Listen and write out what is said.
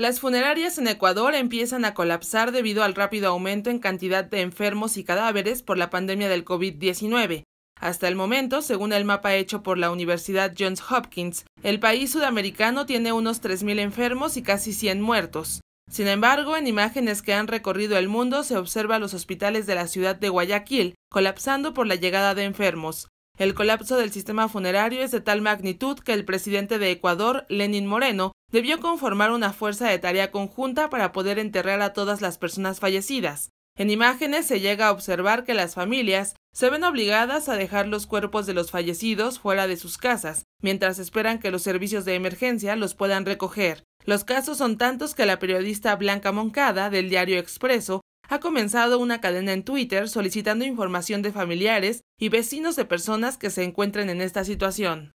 Las funerarias en Ecuador empiezan a colapsar debido al rápido aumento en cantidad de enfermos y cadáveres por la pandemia del COVID-19. Hasta el momento, según el mapa hecho por la Universidad Johns Hopkins, el país sudamericano tiene unos 3.000 enfermos y casi 100 muertos. Sin embargo, en imágenes que han recorrido el mundo se observa los hospitales de la ciudad de Guayaquil colapsando por la llegada de enfermos. El colapso del sistema funerario es de tal magnitud que el presidente de Ecuador, Lenin Moreno, debió conformar una fuerza de tarea conjunta para poder enterrar a todas las personas fallecidas. En imágenes se llega a observar que las familias se ven obligadas a dejar los cuerpos de los fallecidos fuera de sus casas, mientras esperan que los servicios de emergencia los puedan recoger. Los casos son tantos que la periodista Blanca Moncada, del diario Expreso, ha comenzado una cadena en Twitter solicitando información de familiares y vecinos de personas que se encuentren en esta situación.